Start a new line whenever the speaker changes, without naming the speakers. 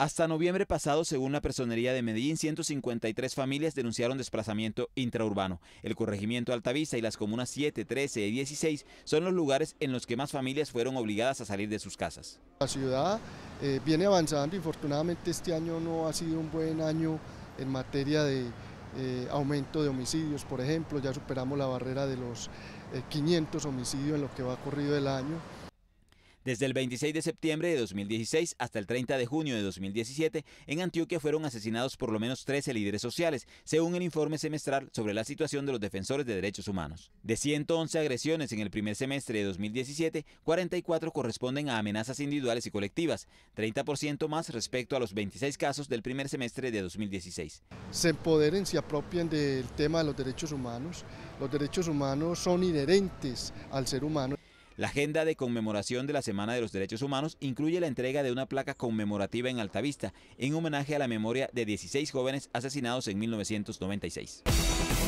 Hasta noviembre pasado, según la Personería de Medellín, 153 familias denunciaron desplazamiento intraurbano. El corregimiento Altavista y las comunas 7, 13 y 16 son los lugares en los que más familias fueron obligadas a salir de sus casas.
La ciudad eh, viene avanzando, infortunadamente este año no ha sido un buen año en materia de eh, aumento de homicidios, por ejemplo, ya superamos la barrera de los 500 eh, homicidios en lo que va corrido el
año. Desde el 26 de septiembre de 2016 hasta el 30 de junio de 2017, en Antioquia fueron asesinados por lo menos 13 líderes sociales, según el informe semestral sobre la situación de los defensores de derechos humanos. De 111 agresiones en el primer semestre de 2017, 44 corresponden a amenazas individuales y colectivas, 30% más respecto a los 26 casos del primer semestre de 2016.
Se empoderen, se apropien del tema de los derechos humanos. Los derechos humanos son inherentes al ser humano.
La agenda de conmemoración de la Semana de los Derechos Humanos incluye la entrega de una placa conmemorativa en Altavista, en homenaje a la memoria de 16 jóvenes asesinados en 1996.